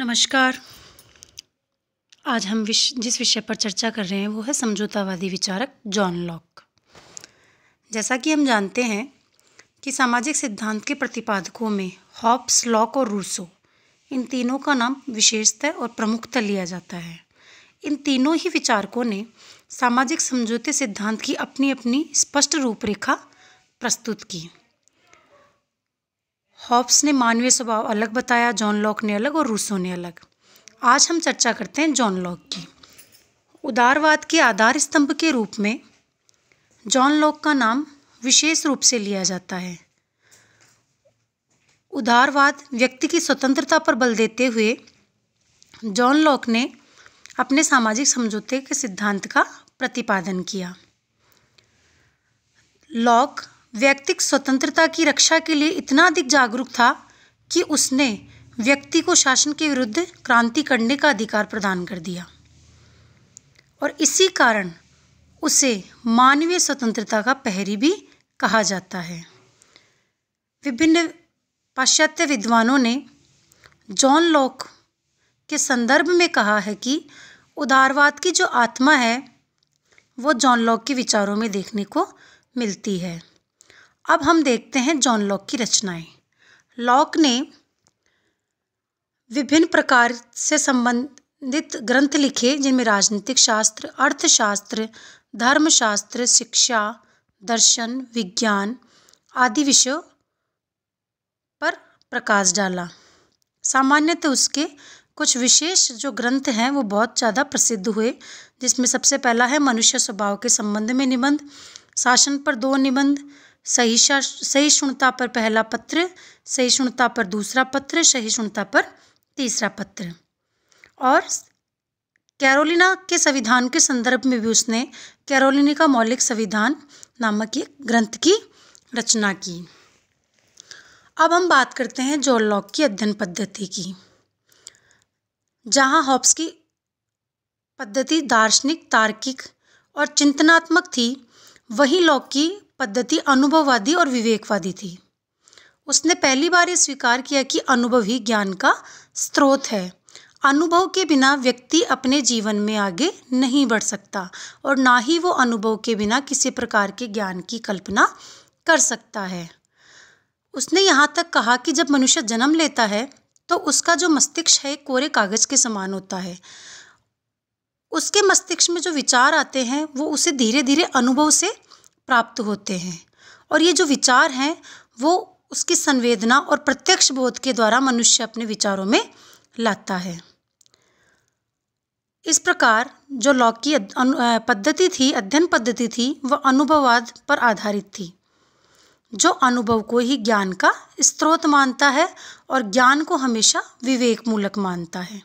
नमस्कार आज हम विश जिस विषय पर चर्चा कर रहे हैं वो है समझौतावादी विचारक जॉन लॉक जैसा कि हम जानते हैं कि सामाजिक सिद्धांत के प्रतिपादकों में हॉब्स लॉक और रूसो इन तीनों का नाम विशेषतः और प्रमुखतः लिया जाता है इन तीनों ही विचारकों ने सामाजिक समझौते सिद्धांत की अपनी अपनी स्पष्ट रूपरेखा प्रस्तुत की हॉब्स ने मानवीय स्वभाव अलग बताया जॉन लॉक ने अलग और रूसो ने अलग आज हम चर्चा करते हैं जॉन लॉक की उदारवाद के आधार स्तंभ के रूप में जॉन लॉक का नाम विशेष रूप से लिया जाता है उदारवाद व्यक्ति की स्वतंत्रता पर बल देते हुए जॉन लॉक ने अपने सामाजिक समझौते के सिद्धांत का प्रतिपादन किया लॉक व्यक्तिक स्वतंत्रता की रक्षा के लिए इतना अधिक जागरूक था कि उसने व्यक्ति को शासन के विरुद्ध क्रांति करने का अधिकार प्रदान कर दिया और इसी कारण उसे मानवीय स्वतंत्रता का पहरी भी कहा जाता है विभिन्न पाश्चात्य विद्वानों ने जॉन लॉक के संदर्भ में कहा है कि उदारवाद की जो आत्मा है वो जॉन लॉक के विचारों में देखने को मिलती है अब हम देखते हैं जॉन लॉक की रचनाएं लॉक ने विभिन्न प्रकार से संबंधित ग्रंथ लिखे जिनमें राजनीतिक शास्त्र अर्थशास्त्र धर्मशास्त्र शिक्षा दर्शन विज्ञान आदि विषयों पर प्रकाश डाला सामान्यतः उसके कुछ विशेष जो ग्रंथ हैं वो बहुत ज़्यादा प्रसिद्ध हुए जिसमें सबसे पहला है मनुष्य स्वभाव के संबंध में निबंध शासन पर दो निबंध सही सहिष्णुता पर पहला पत्र सहिष्णुता पर दूसरा पत्र सहिष्णुता पर तीसरा पत्र और कैरोलिना के संविधान के संदर्भ में भी उसने कैरोलिना का मौलिक संविधान नामक एक ग्रंथ की रचना की अब हम बात करते हैं जॉन लॉक की अध्ययन पद्धति की जहां हॉब्स की पद्धति दार्शनिक तार्किक और चिंतनात्मक थी वही लॉक की पद्धति अनुभववादी और विवेकवादी थी उसने पहली बार ये स्वीकार किया कि अनुभव ही ज्ञान का स्रोत है अनुभव के बिना व्यक्ति अपने जीवन में आगे नहीं बढ़ सकता और ना ही वो अनुभव के बिना किसी प्रकार के ज्ञान की कल्पना कर सकता है उसने यहाँ तक कहा कि जब मनुष्य जन्म लेता है तो उसका जो मस्तिष्क है कोरे कागज़ के समान होता है उसके मस्तिष्क में जो विचार आते हैं वो उसे धीरे धीरे अनुभव से प्राप्त होते हैं और ये जो विचार हैं वो उसकी संवेदना और प्रत्यक्ष बोध के द्वारा मनुष्य अपने विचारों में लाता है इस प्रकार जो लौकी पद्धति थी अध्ययन पद्धति थी वह अनुभववाद पर आधारित थी जो अनुभव को ही ज्ञान का स्रोत मानता है और ज्ञान को हमेशा विवेकमूलक मानता है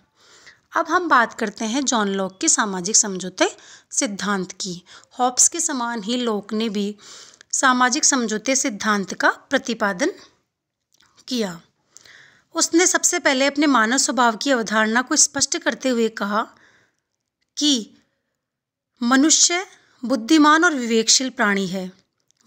अब हम बात करते हैं जॉन लॉक के सामाजिक समझौते सिद्धांत की हॉब्स के समान ही लॉक ने भी सामाजिक समझौते सिद्धांत का प्रतिपादन किया उसने सबसे पहले अपने मानव स्वभाव की अवधारणा को स्पष्ट करते हुए कहा कि मनुष्य बुद्धिमान और विवेकशील प्राणी है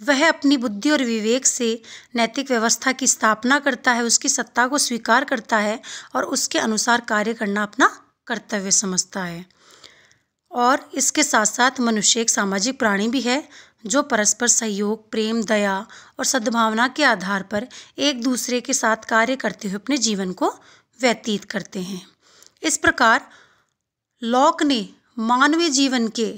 वह अपनी बुद्धि और विवेक से नैतिक व्यवस्था की स्थापना करता है उसकी सत्ता को स्वीकार करता है और उसके अनुसार कार्य करना अपना कर्तव्य समझता है और इसके साथ साथ मनुष्य एक सामाजिक प्राणी भी है जो परस्पर सहयोग प्रेम दया और सद्भावना के आधार पर एक दूसरे के साथ कार्य करते हुए अपने जीवन को व्यतीत करते हैं इस प्रकार लॉक ने मानवीय जीवन के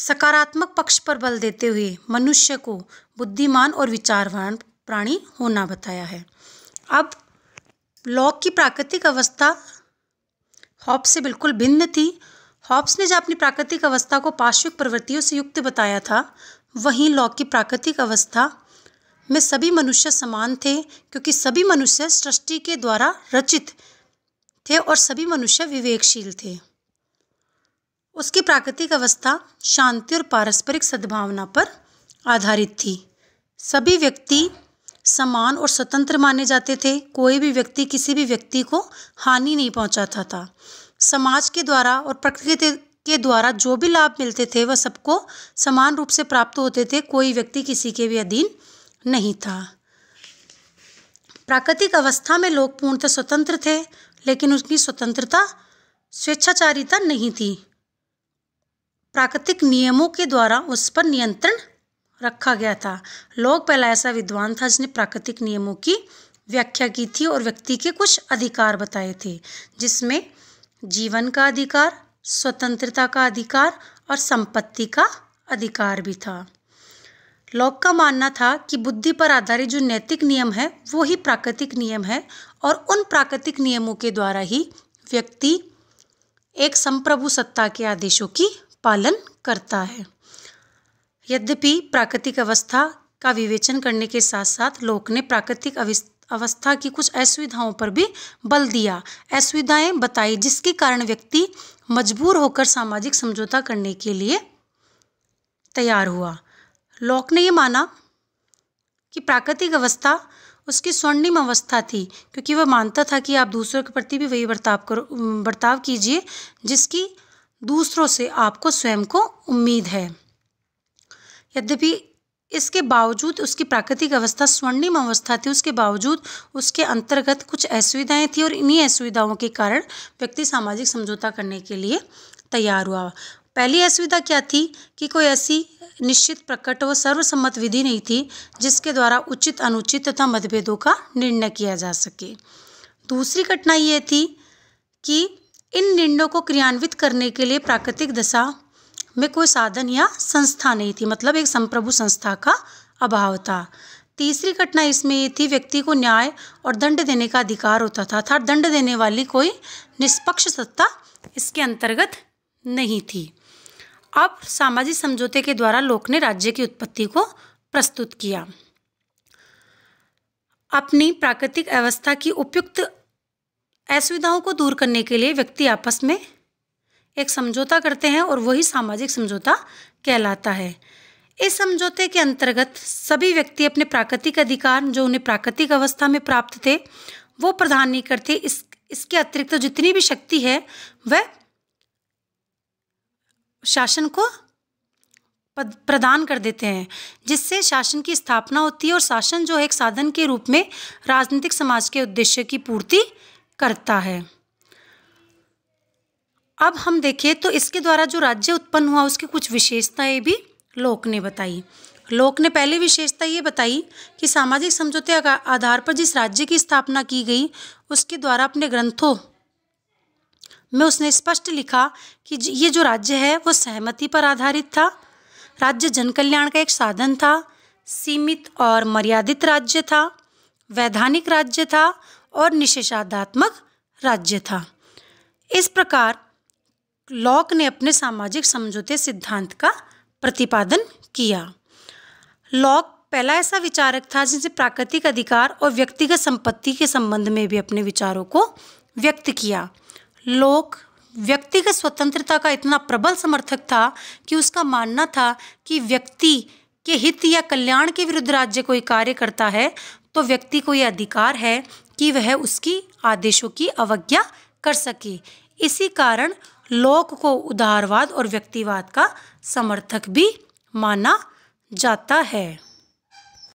सकारात्मक पक्ष पर बल देते हुए मनुष्य को बुद्धिमान और विचारवान प्राणी होना बताया है अब लॉक की प्राकृतिक अवस्था हॉब्स से बिल्कुल भिन्न थी हॉब्स ने जो अपनी प्राकृतिक अवस्था को पार्श्विक प्रवृत्तियों से युक्त बताया था वहीं लॉक की प्राकृतिक अवस्था में सभी मनुष्य समान थे क्योंकि सभी मनुष्य सृष्टि के द्वारा रचित थे और सभी मनुष्य विवेकशील थे उसकी प्राकृतिक अवस्था शांति और पारस्परिक सद्भावना पर आधारित थी सभी व्यक्ति समान और स्वतंत्र माने जाते थे कोई भी व्यक्ति किसी भी व्यक्ति को हानि नहीं पहुंचाता था समाज के द्वारा और प्रकृति के द्वारा जो भी लाभ मिलते थे वह सबको समान रूप से प्राप्त होते थे कोई व्यक्ति किसी के भी अधीन नहीं था प्राकृतिक अवस्था में लोग पूर्णतः स्वतंत्र थे लेकिन उसकी स्वतंत्रता स्वेच्छाचारिता नहीं थी प्राकृतिक नियमों के द्वारा उस पर नियंत्रण रखा गया था लोक पहला ऐसा विद्वान था जिसने प्राकृतिक नियमों की व्याख्या की थी और व्यक्ति के कुछ अधिकार बताए थे जिसमें जीवन का अधिकार स्वतंत्रता का अधिकार और संपत्ति का अधिकार भी था लोक का मानना था कि बुद्धि पर आधारित जो नैतिक नियम है वो ही प्राकृतिक नियम है और उन प्राकृतिक नियमों के द्वारा ही व्यक्ति एक संप्रभु सत्ता के आदेशों की पालन करता है यद्यपि प्राकृतिक अवस्था का विवेचन करने के साथ साथ लोक ने प्राकृतिक अवस्था की कुछ असुविधाओं पर भी बल दिया असुविधाएं बताई जिसके कारण व्यक्ति मजबूर होकर सामाजिक समझौता करने के लिए तैयार हुआ लोक ने ये माना कि प्राकृतिक अवस्था उसकी स्वर्णिम अवस्था थी क्योंकि वह मानता था कि आप दूसरों के प्रति भी वही बर्ताव करो बर्ताव कीजिए जिसकी दूसरों से आपको स्वयं को उम्मीद है यद्यपि इसके बावजूद उसकी प्राकृतिक अवस्था स्वर्णिम अवस्था थी उसके बावजूद उसके अंतर्गत कुछ असुविधाएं थी और इन्हीं असुविधाओं के कारण व्यक्ति सामाजिक समझौता करने के लिए तैयार हुआ पहली असुविधा क्या थी कि कोई ऐसी निश्चित प्रकट व सर्वसम्मत विधि नहीं थी जिसके द्वारा उचित अनुचित तथा मतभेदों का निर्णय किया जा सके दूसरी कठिनाई ये थी कि इन निर्णयों को क्रियान्वित करने के लिए प्राकृतिक दशा में कोई साधन या संस्था नहीं थी मतलब एक संप्रभु संस्था का अभाव था तीसरी घटना इसमें ये थी व्यक्ति को न्याय और दंड देने का अधिकार होता था अर्थात दंड देने वाली कोई निष्पक्ष सत्ता इसके अंतर्गत नहीं थी अब सामाजिक समझौते के द्वारा लोक ने राज्य की उत्पत्ति को प्रस्तुत किया अपनी प्राकृतिक अवस्था की उपयुक्त असुविधाओं को दूर करने के लिए व्यक्ति आपस में एक समझौता करते हैं और वही सामाजिक समझौता कहलाता है इस समझौते के अंतर्गत सभी व्यक्ति अपने प्राकृतिक अधिकार जो उन्हें प्राकृतिक अवस्था में प्राप्त थे वो प्रदान नहीं करते इस इसके अतिरिक्त तो जितनी भी शक्ति है वह शासन को प्रदान कर देते हैं जिससे शासन की स्थापना होती है और शासन जो है एक साधन के रूप में राजनीतिक समाज के उद्देश्य की पूर्ति करता है अब हम देखें तो इसके द्वारा जो राज्य उत्पन्न हुआ उसकी कुछ विशेषताएं भी लोक ने बताई लोक ने पहली विशेषता ये बताई कि सामाजिक समझौते आधार पर जिस राज्य की स्थापना की गई उसके द्वारा अपने ग्रंथों में उसने स्पष्ट लिखा कि ये जो राज्य है वो सहमति पर आधारित था राज्य जनकल्याण का एक साधन था सीमित और मर्यादित राज्य था वैधानिक राज्य था और निशेषाधात्मक राज्य था इस प्रकार लॉक ने अपने सामाजिक समझौते सिद्धांत का प्रतिपादन किया लॉक पहला ऐसा विचारक था जिसने प्राकृतिक अधिकार और व्यक्तिगत संपत्ति के संबंध में भी अपने विचारों को व्यक्त किया लोक व्यक्तिगत स्वतंत्रता का इतना प्रबल समर्थक था कि उसका मानना था कि व्यक्ति के हित या कल्याण के विरुद्ध राज्य कोई कार्य करता है तो व्यक्ति को यह अधिकार है कि वह उसकी आदेशों की अवज्ञा कर सके इसी कारण लोक को उदारवाद और व्यक्तिवाद का समर्थक भी माना जाता है